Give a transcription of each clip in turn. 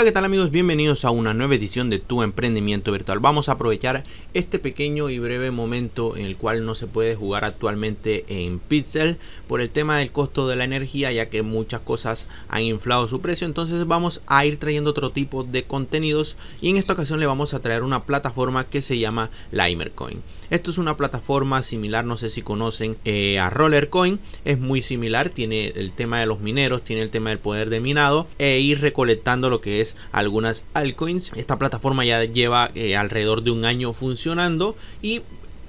Hola, ¿qué tal amigos? Bienvenidos a una nueva edición de Tu Emprendimiento Virtual. Vamos a aprovechar este pequeño y breve momento en el cual no se puede jugar actualmente en Pixel por el tema del costo de la energía, ya que muchas cosas han inflado su precio. Entonces vamos a ir trayendo otro tipo de contenidos y en esta ocasión le vamos a traer una plataforma que se llama Limercoin. Esto es una plataforma similar, no sé si conocen eh, a Rollercoin, es muy similar, tiene el tema de los mineros, tiene el tema del poder de minado e ir recolectando lo que es algunas altcoins. Esta plataforma ya lleva eh, alrededor de un año funcionando y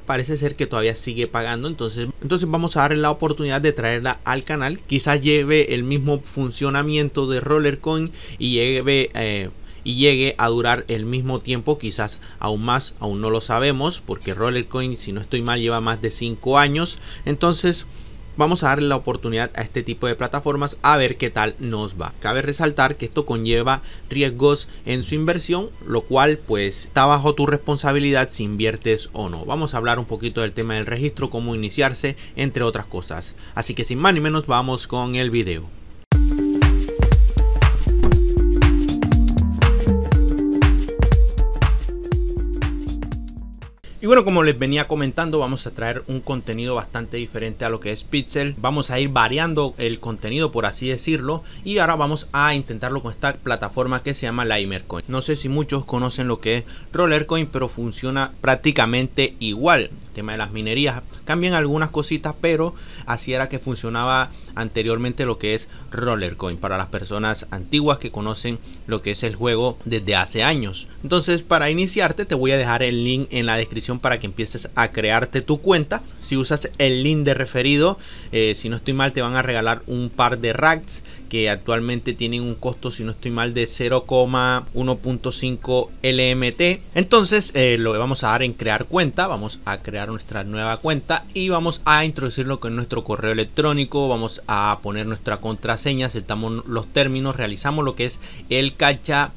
parece ser que todavía sigue pagando. Entonces, entonces vamos a darle la oportunidad de traerla al canal. Quizás lleve el mismo funcionamiento de Rollercoin y lleve... Eh, y llegue a durar el mismo tiempo, quizás aún más, aún no lo sabemos, porque Rollercoin, si no estoy mal, lleva más de 5 años. Entonces, vamos a darle la oportunidad a este tipo de plataformas a ver qué tal nos va. Cabe resaltar que esto conlleva riesgos en su inversión, lo cual pues está bajo tu responsabilidad si inviertes o no. Vamos a hablar un poquito del tema del registro, cómo iniciarse, entre otras cosas. Así que sin más ni menos vamos con el video. Y bueno, como les venía comentando, vamos a traer un contenido bastante diferente a lo que es Pixel. Vamos a ir variando el contenido, por así decirlo. Y ahora vamos a intentarlo con esta plataforma que se llama Limercoin. No sé si muchos conocen lo que es Rollercoin, pero funciona prácticamente igual de las minerías. Cambian algunas cositas, pero así era que funcionaba anteriormente lo que es coin para las personas antiguas que conocen lo que es el juego desde hace años. Entonces, para iniciarte, te voy a dejar el link en la descripción para que empieces a crearte tu cuenta. Si usas el link de referido, eh, si no estoy mal, te van a regalar un par de racks que actualmente tienen un costo, si no estoy mal, de 0,1.5 LMT. Entonces eh, lo vamos a dar en crear cuenta, vamos a crear nuestra nueva cuenta y vamos a introducirlo con nuestro correo electrónico, vamos a poner nuestra contraseña, aceptamos los términos, realizamos lo que es el cacha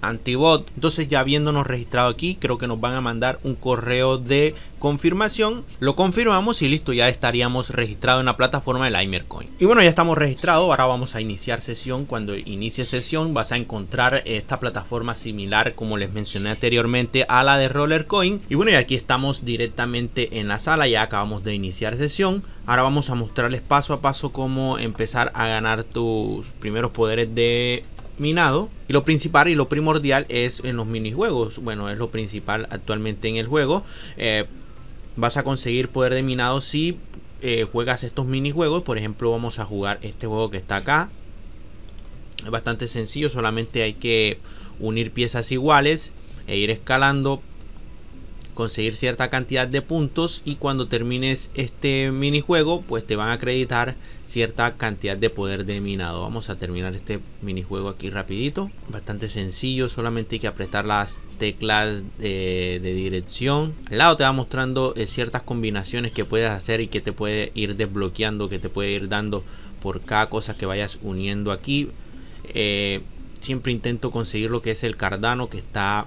antibot. Entonces ya viéndonos registrado aquí, creo que nos van a mandar un correo de confirmación. Lo confirmamos y listo, ya estaríamos registrados en la plataforma de Limercoin. Y bueno, ya estamos registrados, ahora vamos a iniciar sesión. Cuando inicie sesión vas a encontrar esta plataforma similar como les mencioné anteriormente a la de Rollercoin. Y bueno, y aquí estamos directamente en la sala, ya acabamos de iniciar sesión. Ahora vamos a mostrarles paso a paso cómo empezar a ganar tus primeros poderes de minado. Y lo principal y lo primordial es en los minijuegos. Bueno, es lo principal actualmente en el juego. Eh, vas a conseguir poder de minado si eh, juegas estos minijuegos. Por ejemplo, vamos a jugar este juego que está acá. Es bastante sencillo, solamente hay que unir piezas iguales e ir escalando conseguir cierta cantidad de puntos y cuando termines este minijuego pues te van a acreditar cierta cantidad de poder de minado vamos a terminar este minijuego aquí rapidito bastante sencillo solamente hay que apretar las teclas de, dirección al lado te va mostrando eh, ciertas combinaciones que puedes hacer y que te puede ir desbloqueando que te puede ir dando por cada cosa que vayas uniendo aquí eh, siempre intento conseguir lo que es el cardano que está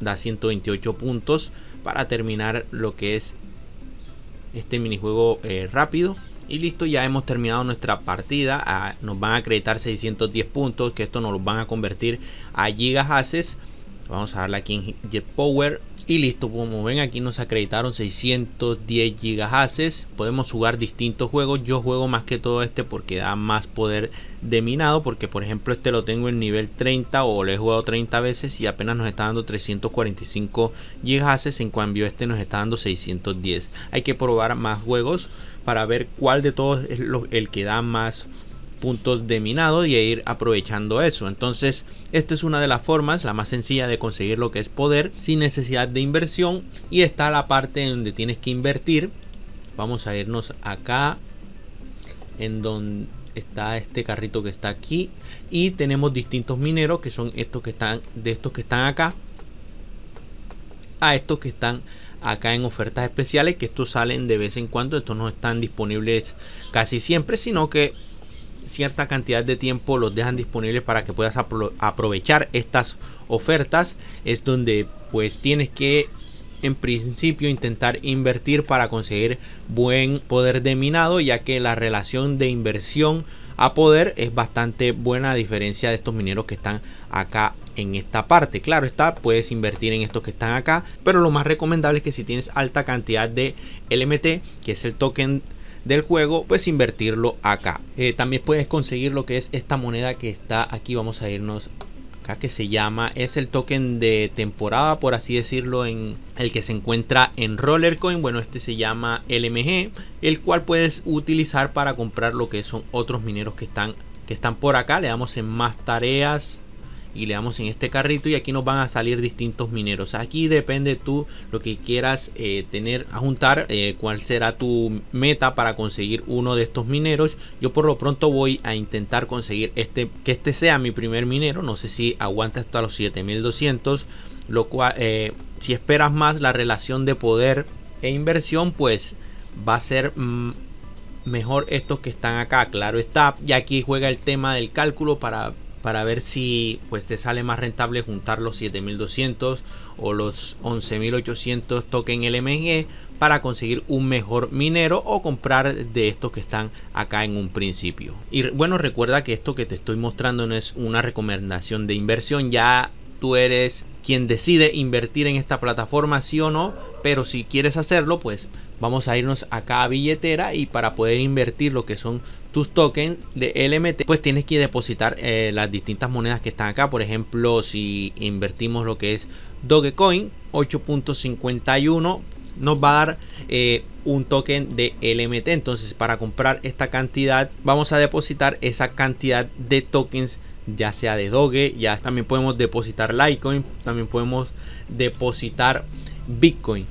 da 128 puntos para terminar lo que es este minijuego eh, rápido. Y listo, ya hemos terminado nuestra partida. Ah, nos van a acreditar 610 puntos, que esto nos los van a convertir a gigas haces Vamos a darle aquí en Jet Power. Y listo, como ven aquí nos acreditaron 610 GHz, Podemos jugar distintos juegos. Yo juego más que todo este porque da más poder de minado. Porque por ejemplo este lo tengo en nivel 30 o lo he jugado 30 veces y apenas nos está dando 345 GHz, En cambio este nos está dando 610. Hay que probar más juegos para ver cuál de todos es el que da más puntos de minado y ir aprovechando eso. Entonces, esta es una de las formas, la más sencilla de conseguir lo que es poder sin necesidad de inversión. Y está la parte donde tienes que invertir. Vamos a irnos acá en donde está este carrito que está aquí y tenemos distintos mineros que son estos que están de estos que están acá a estos que están acá en ofertas especiales que estos salen de vez en cuando estos no están disponibles casi siempre sino que cierta cantidad de tiempo los dejan disponibles para que puedas aprovechar estas ofertas. Es donde pues tienes que en principio intentar invertir para conseguir buen poder de minado ya que la relación de inversión a poder es bastante buena a diferencia de estos mineros que están acá en esta parte claro está puedes invertir en estos que están acá pero lo más recomendable es que si tienes alta cantidad de LMT que es el token del juego, pues invertirlo acá. Eh, también puedes conseguir lo que es esta moneda que está aquí. Vamos a irnos acá que se llama, es el token de temporada, por así decirlo, en el que se encuentra en Rollercoin. Bueno, este se llama LMG, el cual puedes utilizar para comprar lo que son otros mineros que están que están por acá. Le damos en más tareas y le damos en este carrito y aquí nos van a salir distintos mineros aquí depende tú lo que quieras eh, tener a juntar eh, cuál será tu meta para conseguir uno de estos mineros yo por lo pronto voy a intentar conseguir este que este sea mi primer minero no sé si aguanta hasta los 7200 lo cual eh, si esperas más la relación de poder e inversión pues va a ser mm, mejor estos que están acá claro está y aquí juega el tema del cálculo para para ver si pues te sale más rentable juntar los 7200 o los 11800 token LMG para conseguir un mejor minero o comprar de estos que están acá en un principio. Y bueno, recuerda que esto que te estoy mostrando no es una recomendación de inversión, ya tú eres quien decide invertir en esta plataforma sí o no, pero si quieres hacerlo, pues vamos a irnos acá a billetera y para poder invertir lo que son tus tokens de LMT, pues tienes que depositar eh, las distintas monedas que están acá. Por ejemplo, si invertimos lo que es Dogecoin, 8.51 nos va a dar eh, un token de LMT. Entonces, para comprar esta cantidad, vamos a depositar esa cantidad de tokens, ya sea de Doge, ya también podemos depositar Litecoin, también podemos depositar Bitcoin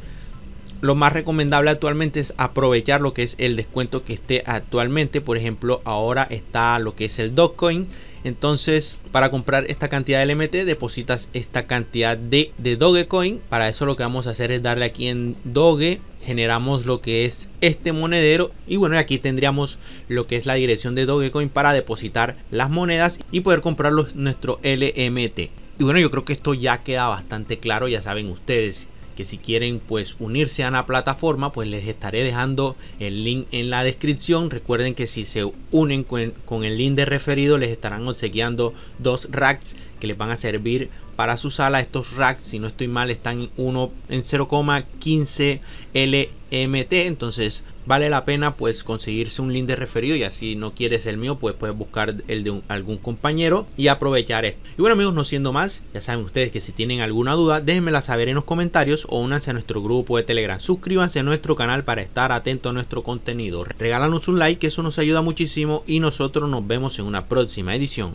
lo más recomendable actualmente es aprovechar lo que es el descuento que esté actualmente. Por ejemplo, ahora está lo que es el Dogecoin. Entonces, para comprar esta cantidad de LMT, depositas esta cantidad de, de Dogecoin. Para eso lo que vamos a hacer es darle aquí en Doge generamos lo que es este monedero y bueno aquí tendríamos lo que es la dirección de Dogecoin para depositar las monedas y poder comprar nuestro LMT y bueno yo creo que esto ya queda bastante claro ya saben ustedes que si quieren pues unirse a la plataforma pues les estaré dejando el link en la descripción recuerden que si se unen con, el link de referido les estarán obsequiando dos racks que les van a servir para su sala estos racks si no estoy mal están en 0,15 LMT entonces vale la pena pues conseguirse un link de referido y así no quieres el mío pues puedes buscar el de algún compañero y aprovechar esto y bueno amigos no siendo más ya saben ustedes que si tienen alguna duda déjenmela saber en los comentarios o únanse a nuestro grupo de telegram suscríbanse a nuestro canal para estar atento a nuestro contenido regálanos un like que eso nos ayuda muchísimo y nosotros nos vemos en una próxima edición